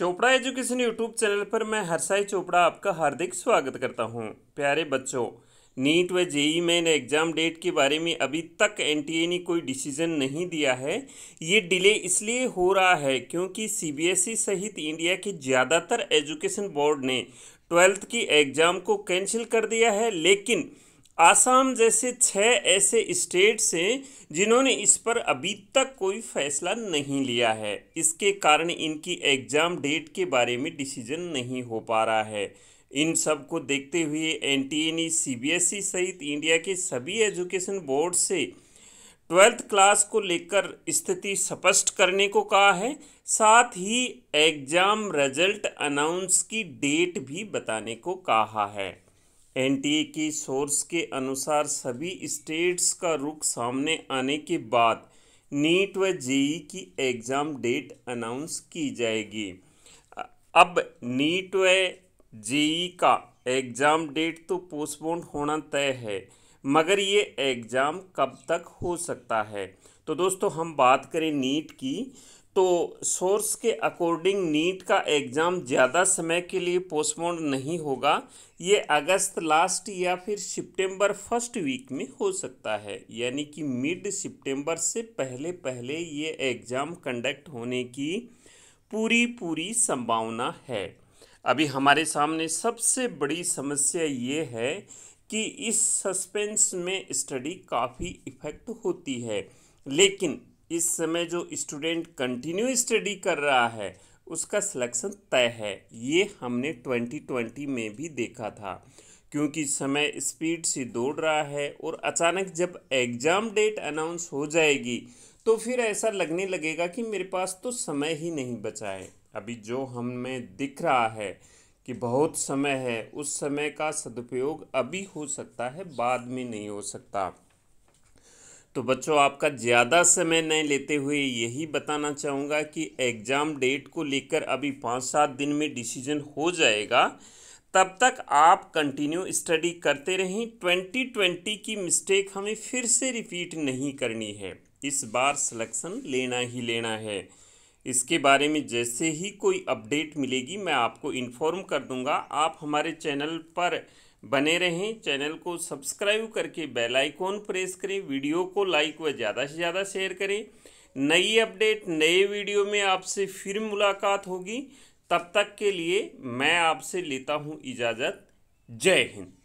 Chopra education YouTube channel पर मैं हरसाई चोपड़ा आपका हार्दिक स्वागत करता हूं प्यारे बच्चों नीट व जेई मेन एग्ज़ाम डेट के बारे में अभी तक एनटीए ने कोई डिसीजन नहीं दिया है ये डिले इसलिए हो रहा है क्योंकि सीबीएसई e सहित इंडिया के ज़्यादातर एजुकेशन बोर्ड ने ट्वेल्थ की एग्ज़ाम को कैंसिल कर दिया है लेकिन आसाम जैसे छः ऐसे स्टेट्स हैं जिन्होंने इस पर अभी तक कोई फैसला नहीं लिया है इसके कारण इनकी एग्ज़ाम डेट के बारे में डिसीजन नहीं हो पा रहा है इन सब को देखते हुए N T N C B S E सहित इंडिया के सभी एजुकेशन बोर्ड से ट्वेल्थ क्लास को लेकर स्थिति स्पष्ट करने को कहा है साथ ही एग्ज़ाम रिजल्ट अनाउंस की डेट भी बताने को कहा है एनटीए की सोर्स के अनुसार सभी स्टेट्स का रुख सामने आने के बाद नीट व जेई की एग्ज़ाम डेट अनाउंस की जाएगी अब नीट व जेई का एग्ज़ाम डेट तो पोस्टपोन होना तय है मगर ये एग्ज़ाम कब तक हो सकता है तो दोस्तों हम बात करें नीट की तो सोर्स के अकॉर्डिंग नीट का एग्ज़ाम ज़्यादा समय के लिए पोस्टपोन नहीं होगा ये अगस्त लास्ट या फिर सितंबर फर्स्ट वीक में हो सकता है यानी कि मिड सितंबर से पहले पहले ये एग्ज़ाम कंडक्ट होने की पूरी पूरी संभावना है अभी हमारे सामने सबसे बड़ी समस्या ये है कि इस सस्पेंस में स्टडी काफ़ी इफ़ेक्ट होती है लेकिन इस समय जो स्टूडेंट कंटिन्यू स्टडी कर रहा है उसका सिलेक्शन तय है ये हमने 2020 में भी देखा था क्योंकि समय स्पीड से दौड़ रहा है और अचानक जब एग्ज़ाम डेट अनाउंस हो जाएगी तो फिर ऐसा लगने लगेगा कि मेरे पास तो समय ही नहीं बचा है अभी जो हमें दिख रहा है कि बहुत समय है उस समय का सदुपयोग अभी हो सकता है बाद में नहीं हो सकता तो बच्चों आपका ज़्यादा समय नहीं लेते हुए यही बताना चाहूँगा कि एग्ज़ाम डेट को लेकर अभी पाँच सात दिन में डिसीजन हो जाएगा तब तक आप कंटिन्यू स्टडी करते रहें ट्वेंटी ट्वेंटी की मिस्टेक हमें फिर से रिपीट नहीं करनी है इस बार सिलेक्शन लेना ही लेना है इसके बारे में जैसे ही कोई अपडेट मिलेगी मैं आपको इन्फॉर्म कर दूँगा आप हमारे चैनल पर बने रहें चैनल को सब्सक्राइब करके बेल आइकॉन प्रेस करें वीडियो को लाइक व ज़्यादा से ज़्यादा शेयर करें नई अपडेट नए वीडियो में आपसे फिर मुलाकात होगी तब तक के लिए मैं आपसे लेता हूँ इजाज़त जय हिंद